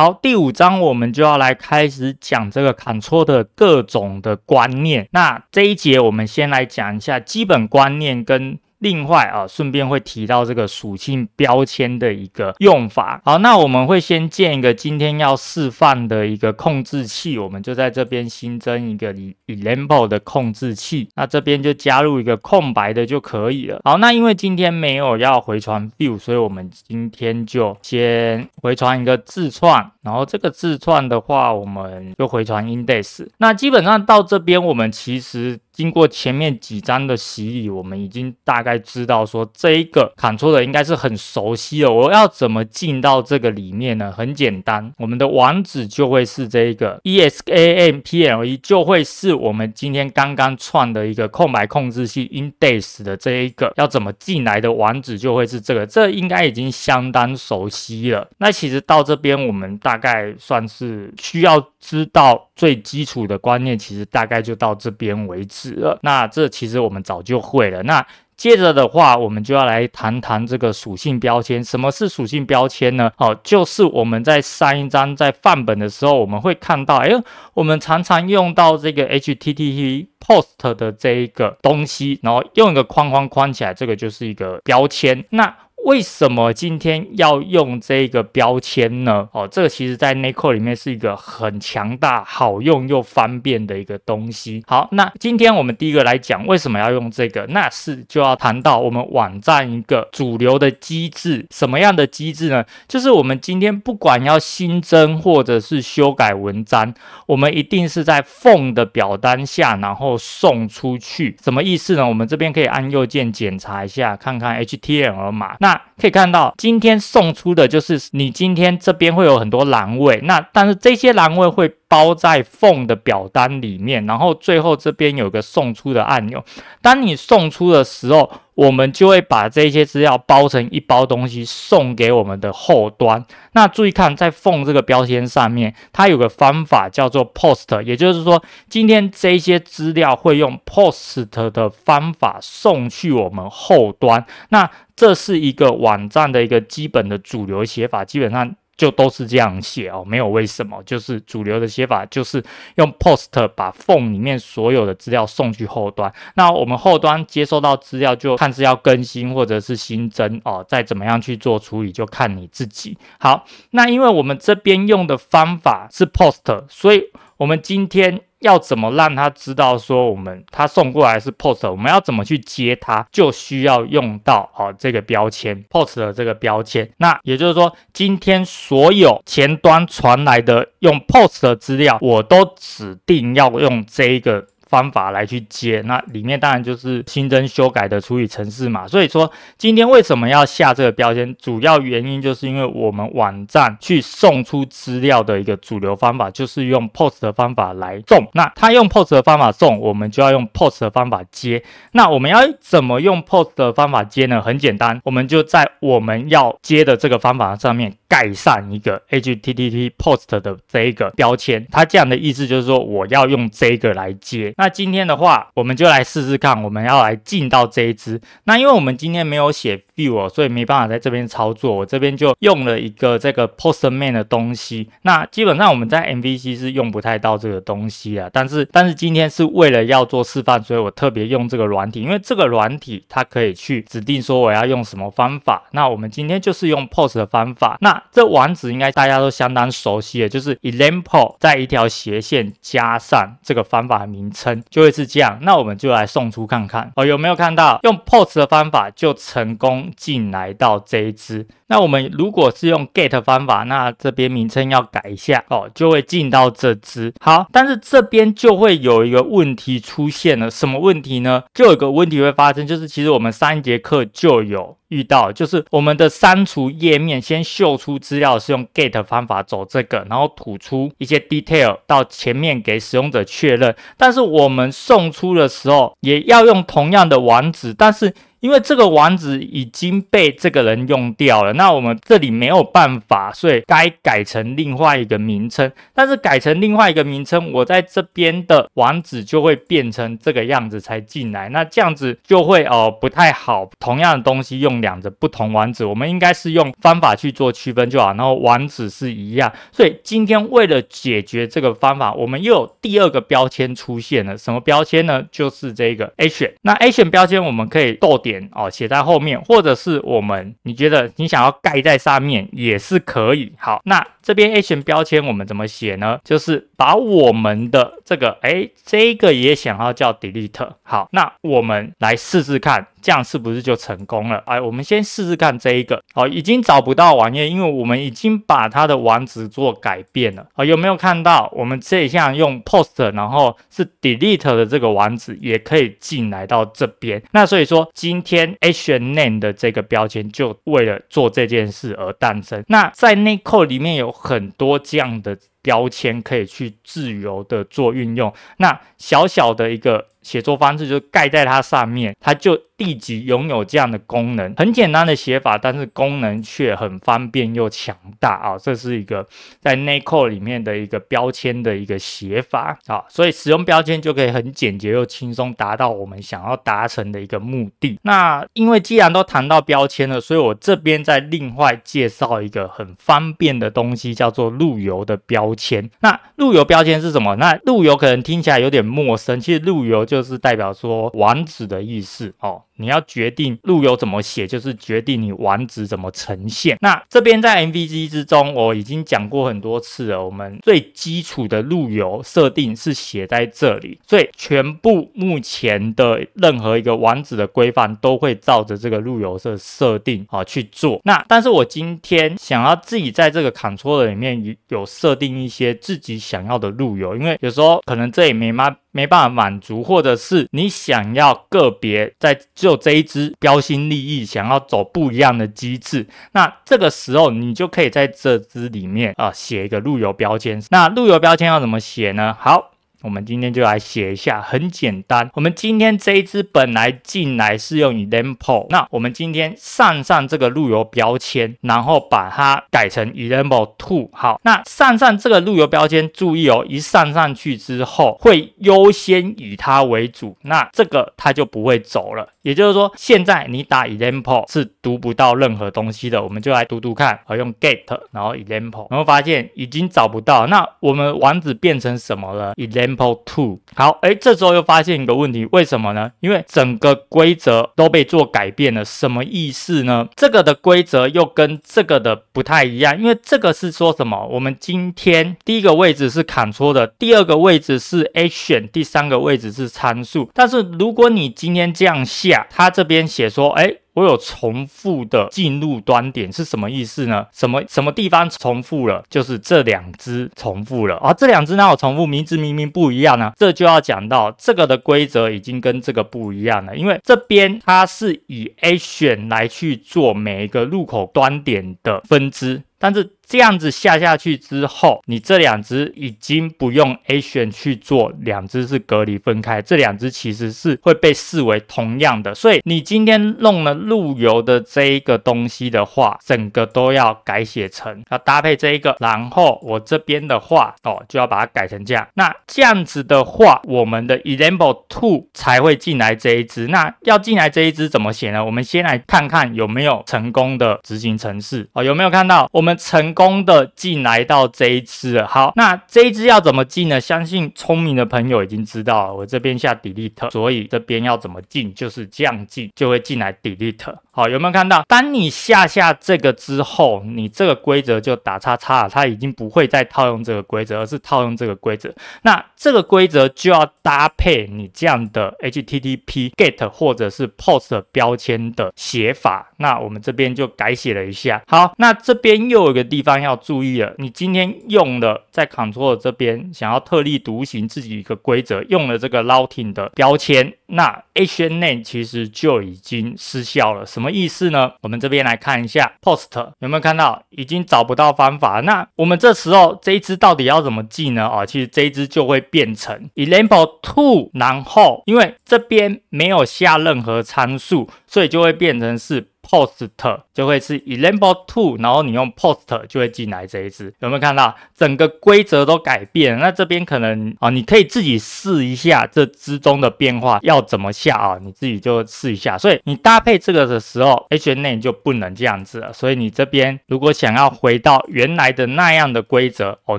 好，第五章我们就要来开始讲这个 Ctrl 的各种的观念。那这一节我们先来讲一下基本观念跟。另外啊，顺便会提到这个属性标签的一个用法。好，那我们会先建一个今天要示范的一个控制器，我们就在这边新增一个 example 的控制器。那这边就加入一个空白的就可以了。好，那因为今天没有要回传 view，所以我们今天就先回传一个字串。然后这个字串的话，我们就回传 index。那基本上到这边，我们其实。经过前面几章的洗礼，我们已经大概知道说这一个 Ctrl 的应该是很熟悉了。我要怎么进到这个里面呢？很简单，我们的网址就会是这一个 e s a m p l e，就会是我们今天刚刚创的一个空白控制器 in days 的这一个要怎么进来的网址就会是这个。这应该已经相当熟悉了。那其实到这边，我们大概算是需要知道。最基础的观念其实大概就到这边为止了。那这其实我们早就会了。那接着的话，我们就要来谈谈这个属性标签。什么是属性标签呢？哦，就是我们在上一张在范本的时候，我们会看到，哎，我们常常用到这个 HTTP POST 的这一个东西，然后用一个框框框起来，这个就是一个标签。那为什么今天要用这个标签呢？哦，这个其实在 n 扣 c o 里面是一个很强大、好用又方便的一个东西。好，那今天我们第一个来讲为什么要用这个，那是就要谈到我们网站一个主流的机制。什么样的机制呢？就是我们今天不管要新增或者是修改文章，我们一定是在 p h o n e 的表单下，然后送出去。什么意思呢？我们这边可以按右键检查一下，看看 HTML 码。那可以看到，今天送出的就是你今天这边会有很多栏位，那但是这些栏位会。包在缝的表单里面，然后最后这边有个送出的按钮。当你送出的时候，我们就会把这些资料包成一包东西送给我们的后端。那注意看，在缝这个标签上面，它有个方法叫做 post，也就是说，今天这些资料会用 post 的方法送去我们后端。那这是一个网站的一个基本的主流写法，基本上。就都是这样写哦，没有为什么，就是主流的写法，就是用 POST 把 h o n e 里面所有的资料送去后端。那我们后端接收到资料，就看是要更新或者是新增哦，再怎么样去做处理，就看你自己。好，那因为我们这边用的方法是 POST，所以我们今天。要怎么让他知道说我们他送过来是 POST，我们要怎么去接他，就需要用到哦这个标签 POST 的这个标签。那也就是说，今天所有前端传来的用 POST 的资料，我都指定要用这一个。方法来去接，那里面当然就是新增修改的处理程式嘛。所以说今天为什么要下这个标签？主要原因就是因为我们网站去送出资料的一个主流方法，就是用 POST 的方法来送。那他用 POST 的方法送，我们就要用 POST 的方法接。那我们要怎么用 POST 的方法接呢？很简单，我们就在我们要接的这个方法上面盖上一个 HTTP POST 的这一个标签。他这样的意思就是说，我要用这个来接。那今天的话，我们就来试试看，我们要来进到这一支。那因为我们今天没有写 view 哦，所以没办法在这边操作。我这边就用了一个这个 postman 的东西。那基本上我们在 MVC 是用不太到这个东西啊。但是但是今天是为了要做示范，所以我特别用这个软体，因为这个软体它可以去指定说我要用什么方法。那我们今天就是用 post 的方法。那这网址应该大家都相当熟悉了，就是 example 在一条斜线加上这个方法的名称。就会是这样，那我们就来送出看看哦，有没有看到用 POS 的方法就成功进来到这一支。那我们如果是用 get 方法，那这边名称要改一下哦，就会进到这只。好，但是这边就会有一个问题出现了，什么问题呢？就有一个问题会发生，就是其实我们上一节课就有遇到，就是我们的删除页面先秀出资料是用 get 方法走这个，然后吐出一些 detail 到前面给使用者确认。但是我们送出的时候也要用同样的网址，但是因为这个网址已经被这个人用掉了，那我们这里没有办法，所以该改成另外一个名称。但是改成另外一个名称，我在这边的网址就会变成这个样子才进来。那这样子就会哦不太好，同样的东西用两个不同网址，我们应该是用方法去做区分就好。然后网址是一样，所以今天为了解决这个方法，我们又有第二个标签出现了。什么标签呢？就是这个 H。那 H 标签我们可以逗点。点哦，写在后面，或者是我们，你觉得你想要盖在上面也是可以。好，那。这边 action 标签我们怎么写呢？就是把我们的这个，哎，这个也想要叫 delete。好，那我们来试试看，这样是不是就成功了？哎，我们先试试看这一个，哦，已经找不到网页，因为我们已经把它的网址做改变了。哦，有没有看到我们这一项用 post，然后是 delete 的这个网址也可以进来到这边。那所以说，今天 action name 的这个标签就为了做这件事而诞生。那在内扣里面有。很多这样的。标签可以去自由的做运用，那小小的一个写作方式就盖在它上面，它就立即拥有这样的功能。很简单的写法，但是功能却很方便又强大啊！这是一个在内扣里面的一个标签的一个写法啊，所以使用标签就可以很简洁又轻松达到我们想要达成的一个目的。那因为既然都谈到标签了，所以我这边再另外介绍一个很方便的东西，叫做路由的标。签那路由标签是什么？那路由可能听起来有点陌生，其实路由就是代表说网址的意思哦。你要决定路由怎么写，就是决定你网址怎么呈现。那这边在 M V G 之中，我已经讲过很多次了。我们最基础的路由设定是写在这里，所以全部目前的任何一个网址的规范都会照着这个路由设设定啊去做。那但是，我今天想要自己在这个 Ctrl o n o 里面有设定一些自己想要的路由，因为有时候可能这也没嘛。没办法满足，或者是你想要个别在就这一只标新立异，想要走不一样的机制，那这个时候你就可以在这支里面啊写一个路由标签。那路由标签要怎么写呢？好。我们今天就来写一下，很简单。我们今天这一支本来进来是用以 example，那我们今天上上这个路由标签，然后把它改成 example two。好，那上上这个路由标签，注意哦，一上上去之后会优先以它为主，那这个它就不会走了。也就是说，现在你打 example 是读不到任何东西的。我们就来读读看，好用 get，然后 example，然后发现已经找不到。那我们网址变成什么了？e a m p o Simple two，好，哎，这时候又发现一个问题，为什么呢？因为整个规则都被做改变了，什么意思呢？这个的规则又跟这个的不太一样，因为这个是说什么？我们今天第一个位置是砍搓的，第二个位置是 H 选，第三个位置是参数。但是如果你今天这样下，它这边写说，哎。我有重复的进入端点是什么意思呢？什么什么地方重复了？就是这两只重复了啊！这两只那有重复，名字明明不一样啊！这就要讲到这个的规则已经跟这个不一样了，因为这边它是以 A 选来去做每一个入口端点的分支。但是这样子下下去之后，你这两只已经不用 A 选去做，两只是隔离分开，这两只其实是会被视为同样的。所以你今天弄了路由的这一个东西的话，整个都要改写成要搭配这一个，然后我这边的话哦，就要把它改成这样。那这样子的话，我们的 Example Two 才会进来这一只。那要进来这一只怎么写呢？我们先来看看有没有成功的执行程式哦，有没有看到我？们。我们成功的进来到这一支，好，那这一支要怎么进呢？相信聪明的朋友已经知道，我这边下 delete，所以这边要怎么进就是这样进，就会进来 delete。好，有没有看到？当你下下这个之后，你这个规则就打叉叉了，它已经不会再套用这个规则，而是套用这个规则。那这个规则就要搭配你这样的 HTTP GET 或者是 POST 标签的写法。那我们这边就改写了一下。好，那这边又有一个地方要注意了，你今天用了在 Ctrl o n o 这边想要特立独行自己一个规则，用了这个 Routing 的标签，那 Action Name 其实就已经失效了。什么？意思呢？我们这边来看一下 post 有没有看到已经找不到方法。那我们这时候这一支到底要怎么记呢？啊，其实这一支就会变成 example two，然后因为这边没有下任何参数，所以就会变成是。post 就会是 level two，然后你用 post 就会进来这一支，有没有看到整个规则都改变？那这边可能啊，你可以自己试一下这之中的变化要怎么下啊，你自己就试一下。所以你搭配这个的时候，H N 就不能这样子了。所以你这边如果想要回到原来的那样的规则哦，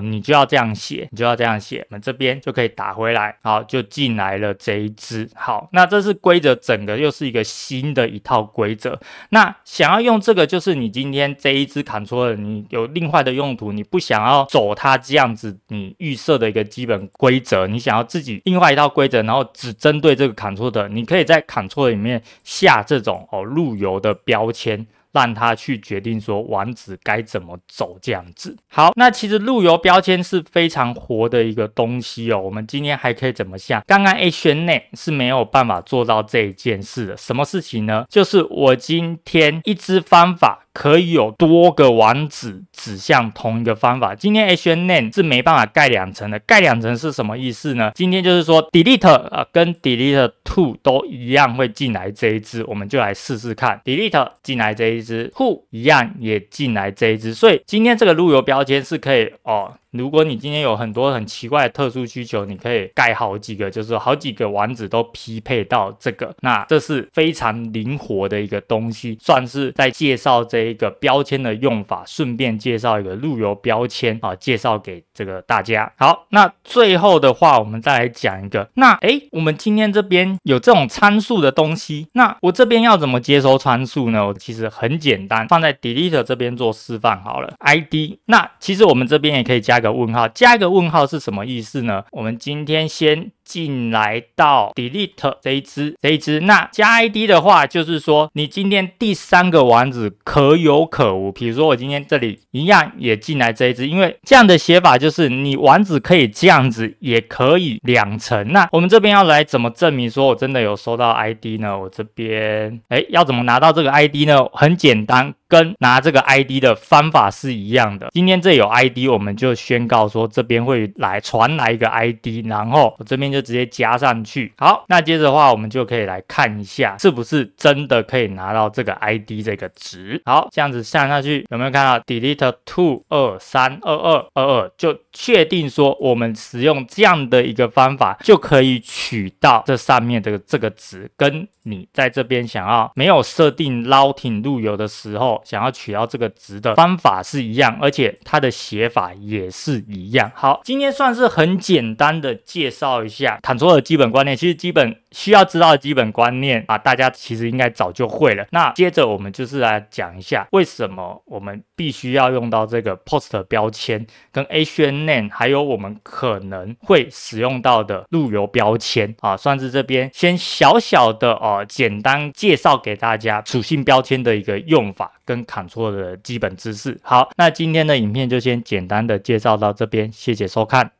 你就要这样写，你就要这样写，我们这边就可以打回来，好，就进来了这一支。好，那这是规则，整个又是一个新的一套规则，那。那想要用这个，就是你今天这一只 l e r 你有另外的用途，你不想要走它这样子，你预设的一个基本规则，你想要自己另外一套规则，然后只针对这个 c o n t r l e 的，你可以在 controller 里面下这种哦路由的标签。让他去决定说王子该怎么走，这样子。好，那其实路由标签是非常活的一个东西哦。我们今天还可以怎么下？刚刚 A 圈内是没有办法做到这一件事的。什么事情呢？就是我今天一支方法。可以有多个网址指向同一个方法。今天 H N N 是没办法盖两层的。盖两层是什么意思呢？今天就是说 delete 啊跟 delete two 都一样会进来这一支，我们就来试试看 delete 进来这一支 w h o 一样也进来这一支。所以今天这个路由标签是可以哦。如果你今天有很多很奇怪的特殊需求，你可以盖好几个，就是好几个网址都匹配到这个。那这是非常灵活的一个东西，算是在介绍这。一个标签的用法，顺便介绍一个路由标签啊，介绍给这个大家。好，那最后的话，我们再来讲一个。那诶，我们今天这边有这种参数的东西，那我这边要怎么接收参数呢？我其实很简单，放在 delete 这边做示范好了。id，那其实我们这边也可以加个问号，加一个问号是什么意思呢？我们今天先。进来到 delete 这一只这一只，那加 ID 的话，就是说你今天第三个丸子可有可无。比如说我今天这里一样也进来这一只，因为这样的写法就是你丸子可以这样子，也可以两层。那我们这边要来怎么证明说我真的有收到 ID 呢？我这边哎，要怎么拿到这个 ID 呢？很简单。跟拿这个 ID 的方法是一样的。今天这有 ID，我们就宣告说这边会来传来一个 ID，然后我这边就直接加上去。好，那接着的话，我们就可以来看一下，是不是真的可以拿到这个 ID 这个值。好，这样子下下去，有没有看到 delete two 二三二二二二，就确定说我们使用这样的一个方法，就可以取到这上面这个这个值，跟你在这边想要没有设定 routing 路由的时候。想要取到这个值的方法是一样，而且它的写法也是一样。好，今天算是很简单的介绍一下坦卓的基本观念。其实基本需要知道的基本观念啊，大家其实应该早就会了。那接着我们就是来讲一下，为什么我们必须要用到这个 post 标签跟 a n n 还有我们可能会使用到的路由标签啊，算是这边先小小的哦，简单介绍给大家属性标签的一个用法。跟砍错的基本知识。好，那今天的影片就先简单的介绍到这边，谢谢收看。